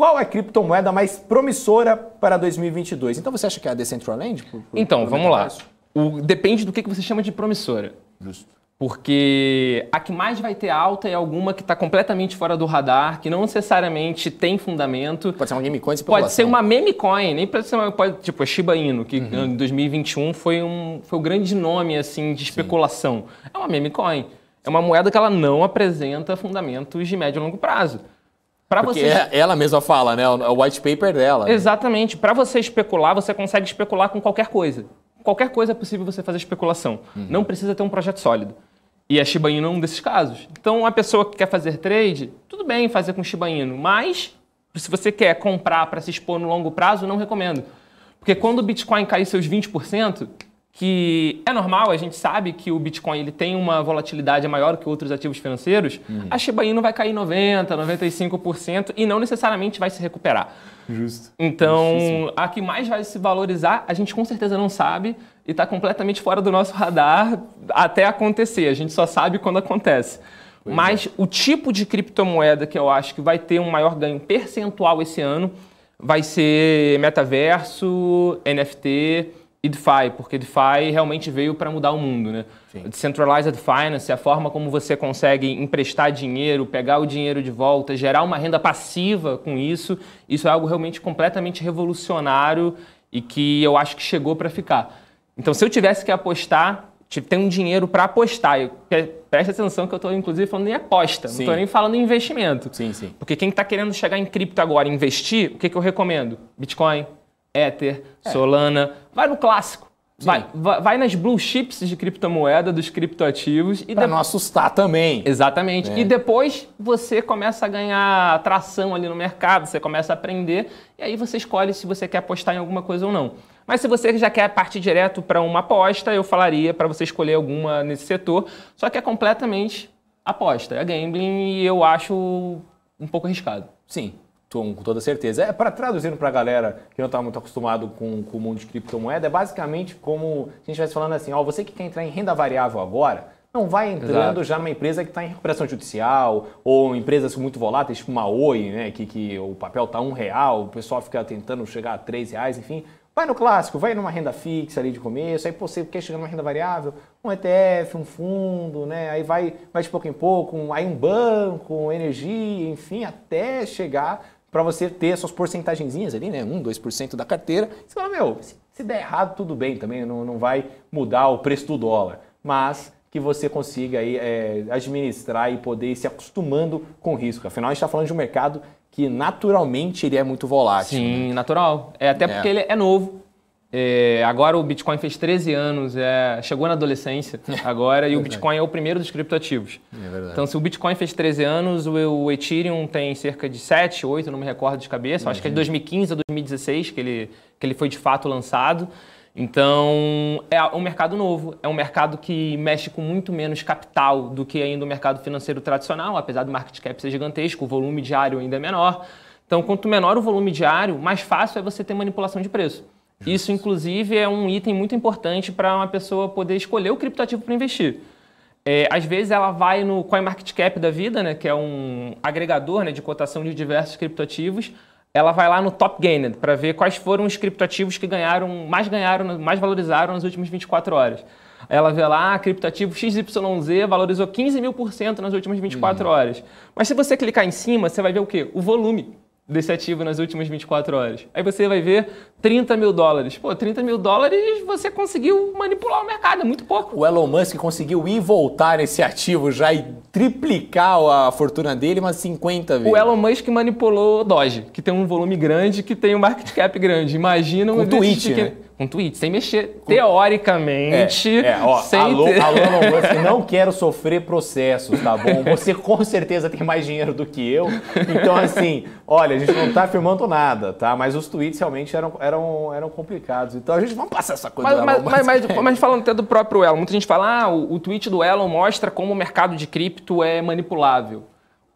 Qual é a criptomoeda mais promissora para 2022? Então você acha que é a Decentraland? Por, por, então, vamos lá. O, depende do que você chama de promissora. Justo. Porque a que mais vai ter alta é alguma que está completamente fora do radar, que não necessariamente tem fundamento. Pode ser uma meme coin, Pode ser uma meme coin, nem pode ser uma, pode, tipo a Shiba Inu, que uhum. em 2021 foi um foi o um grande nome assim de especulação. Sim. É uma meme coin. É uma moeda que ela não apresenta fundamentos de médio e longo prazo. Pra Porque você... É ela mesma fala, né? É o white paper dela. Né? Exatamente. Para você especular, você consegue especular com qualquer coisa. Qualquer coisa é possível você fazer especulação. Uhum. Não precisa ter um projeto sólido. E a Shiba Inu é um desses casos. Então, a pessoa que quer fazer trade, tudo bem fazer com Shiba Inu, mas se você quer comprar para se expor no longo prazo, não recomendo. Porque quando o Bitcoin cair seus 20%, que é normal, a gente sabe que o Bitcoin ele tem uma volatilidade maior que outros ativos financeiros, uhum. a Shiba Inu vai cair 90%, 95% e não necessariamente vai se recuperar. Justo. Então, Justíssimo. a que mais vai se valorizar, a gente com certeza não sabe e está completamente fora do nosso radar até acontecer. A gente só sabe quando acontece. Pois Mas é. o tipo de criptomoeda que eu acho que vai ter um maior ganho percentual esse ano vai ser metaverso, NFT e DeFi, porque DeFi realmente veio para mudar o mundo, né? Sim. Decentralized Finance é a forma como você consegue emprestar dinheiro, pegar o dinheiro de volta, gerar uma renda passiva com isso. Isso é algo realmente completamente revolucionário e que eu acho que chegou para ficar. Então, se eu tivesse que apostar, ter tem um dinheiro para apostar. Eu, presta atenção que eu estou, inclusive, falando em aposta, sim. não estou nem falando em investimento. Sim, sim. Porque quem está querendo chegar em cripto agora e investir, o que, que eu recomendo? Bitcoin, Ether, é. Solana. Vai no clássico. Vai, vai, nas blue chips de criptomoeda, dos criptoativos. E Para não assustar também. Exatamente. Né? E depois você começa a ganhar tração ali no mercado, você começa a aprender, e aí você escolhe se você quer apostar em alguma coisa ou não. Mas se você já quer partir direto para uma aposta, eu falaria para você escolher alguma nesse setor, só que é completamente aposta, é gambling e eu acho um pouco arriscado. Sim, com toda certeza. É para traduzindo para a galera que não está muito acostumado com, com, o mundo de criptomoeda, é basicamente como se a gente estivesse falando assim, ó, você que quer entrar em renda variável agora, não vai entrando Exato. já numa empresa que está em recuperação judicial ou empresas muito voláteis, tipo uma Oi, né, que, que o papel está um real, o pessoal fica tentando chegar a três reais, enfim. Vai no clássico, vai numa renda fixa ali de começo, aí você quer chegar numa renda variável, um ETF, um fundo, né? Aí vai, vai de pouco em pouco, um, aí um banco, energia, enfim, até chegar para você ter suas porcentagenzinhas ali, né? 1, 2% da carteira. Você fala, meu, se der errado, tudo bem também, não, não vai mudar o preço do dólar. Mas que você consiga aí, é, administrar e poder ir se acostumando com o risco. Afinal, a gente está falando de um mercado que naturalmente ele é muito volátil. Sim, né? natural. É até é. porque ele é novo. É, agora o Bitcoin fez 13 anos, é, chegou na adolescência agora, e o é Bitcoin é o primeiro dos criptoativos. É então, se o Bitcoin fez 13 anos, o, o, Ethereum tem cerca de 7, 8, não me recordo de cabeça, Imagina. acho que é de 2015 a 2016 que ele, que ele foi de fato lançado. Então, é um mercado novo, é um mercado que mexe com muito menos capital do que ainda o mercado financeiro tradicional, apesar do market cap ser gigantesco, o volume diário ainda é menor. Então, quanto menor o volume diário, mais fácil é você ter manipulação de preço. Isso, inclusive, é um item muito importante para uma pessoa poder escolher o criptoativo para investir. É, às vezes ela vai no CoinMarketCap da vida, né, que é um agregador né, de cotação de diversos criptoativos, ela vai lá no Top Gained para ver quais foram os criptoativos que ganharam, mais ganharam, mais valorizaram nas últimas 24 horas. Ela vê lá, ah, criptoativo XYZ valorizou 15 mil por cento nas últimas 24 hum. horas. Mas se você clicar em cima, você vai ver o quê? O volume desse ativo nas últimas 24 horas. Aí você vai ver 30 mil dólares. Pô, 30 mil dólares você conseguiu manipular o mercado, é muito pouco. O Elon Musk conseguiu ir voltar nesse ativo já e triplicar a fortuna dele umas 50 vezes. O Elon Musk manipulou o Doge, que tem um volume grande, que tem um market cap grande. Imagina um... Com né? com tweet, sem mexer teoricamente. É, é ó, sem alô, ter... alô, Elon não quero sofrer processos, tá bom? Você com certeza tem mais dinheiro do que eu. Então, assim, olha, a gente não tá afirmando nada, tá? Mas os tweets realmente eram, eram, eram complicados. Então, a gente vamos passar essa coisa mas, mas, mas, mas, mas, falando até do próprio Elon, muita gente fala, ah, o, o tweet do Elon mostra como o mercado de cripto é manipulável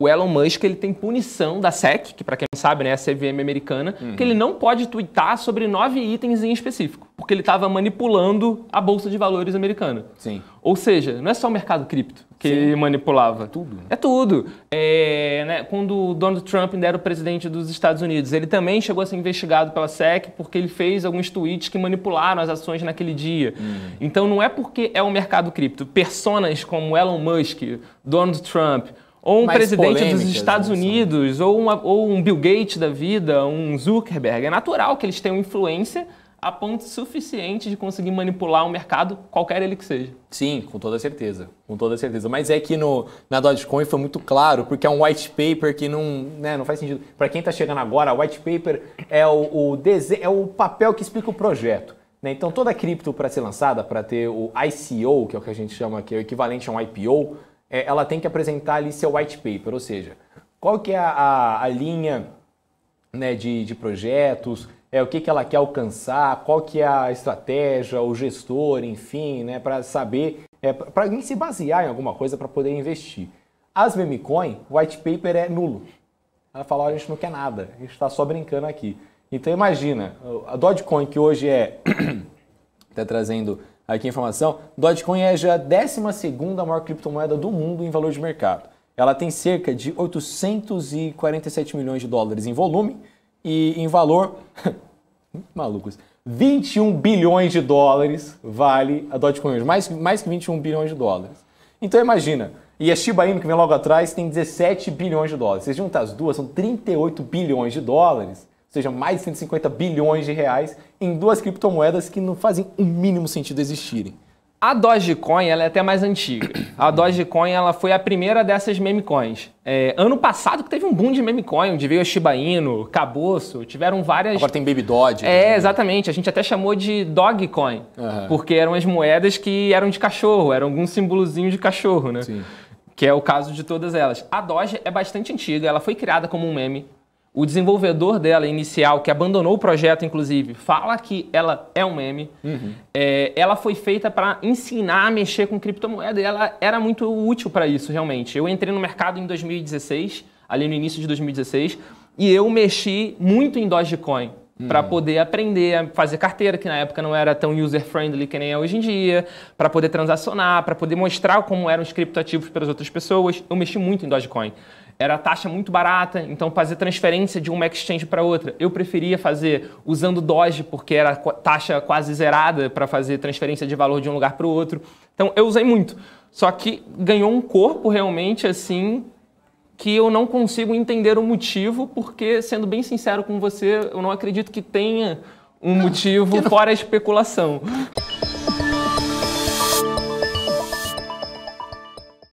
o Elon Musk ele tem punição da SEC, que para quem não sabe né, é a CVM americana, uhum. que ele não pode twittar sobre nove itens em específico, porque ele estava manipulando a bolsa de valores americana. Sim. Ou seja, não é só o mercado cripto que Sim. ele manipulava. É tudo. Né? É tudo. É, né, quando o Donald Trump ainda era o presidente dos Estados Unidos, ele também chegou a ser investigado pela SEC porque ele fez alguns tweets que manipularam as ações naquele dia. Uhum. Então não é porque é o mercado cripto. Personas como Elon Musk, Donald Trump, ou um presidente dos Estados né, Unidos, ou, uma, ou um Bill Gates da vida, um Zuckerberg. É natural que eles tenham influência a ponto suficiente de conseguir manipular um mercado, qualquer ele que seja. Sim, com toda certeza. Com toda certeza. Mas é que no, na Dogecoin foi muito claro, porque é um white paper que não, né, não faz sentido. Para quem está chegando agora, white paper é o, o, é o papel que explica o projeto. Né? Então, toda cripto para ser lançada, para ter o ICO, que é o que a gente chama, que é o equivalente a um IPO, é, ela tem que apresentar ali seu white paper, ou seja, qual que é a, a, a linha né, de, de projetos, é, o que, que ela quer alcançar, qual que é a estratégia, o gestor, enfim, né, para saber, é, para alguém se basear em alguma coisa para poder investir. As memecoin, o white paper é nulo. Ela fala, a gente não quer nada, a gente está só brincando aqui. Então imagina, a Dogecoin que hoje é, está trazendo Aqui a informação, Dogecoin é já a 12 maior criptomoeda do mundo em valor de mercado. Ela tem cerca de 847 milhões de dólares em volume e em valor, malucos, 21 bilhões de dólares vale a Dogecoin hoje, mais, mais que 21 bilhões de dólares. Então imagina, e a Shiba Inu que vem logo atrás tem 17 bilhões de dólares. Vocês juntam as duas, são 38 bilhões de dólares seja, mais de 150 bilhões de reais em duas criptomoedas que não fazem o mínimo sentido existirem. A Dogecoin ela é até mais antiga. A Dogecoin ela foi a primeira dessas memecoins. É, ano passado que teve um boom de memecoin, onde veio a Shiba Inu, Caboço, tiveram várias... Agora tem Baby Doge. É, né? exatamente. A gente até chamou de Dogcoin, uhum. porque eram as moedas que eram de cachorro, eram algum símbolozinho de cachorro, né? Sim. Que é o caso de todas elas. A Doge é bastante antiga, ela foi criada como um meme o desenvolvedor dela inicial, que abandonou o projeto, inclusive, fala que ela é um meme. Uhum. É, ela foi feita para ensinar a mexer com criptomoeda e ela era muito útil para isso, realmente. Eu entrei no mercado em 2016, ali no início de 2016, e eu mexi muito em Dogecoin. Hum. para poder aprender a fazer carteira, que na época não era tão user-friendly que nem é hoje em dia, para poder transacionar, para poder mostrar como eram os criptoativos para as outras pessoas. Eu mexi muito em Dogecoin. Era taxa muito barata, então fazer transferência de uma exchange para outra. Eu preferia fazer usando Doge, porque era taxa quase zerada para fazer transferência de valor de um lugar para o outro. Então eu usei muito. Só que ganhou um corpo realmente assim que eu não consigo entender o motivo, porque, sendo bem sincero com você, eu não acredito que tenha um motivo fora a especulação.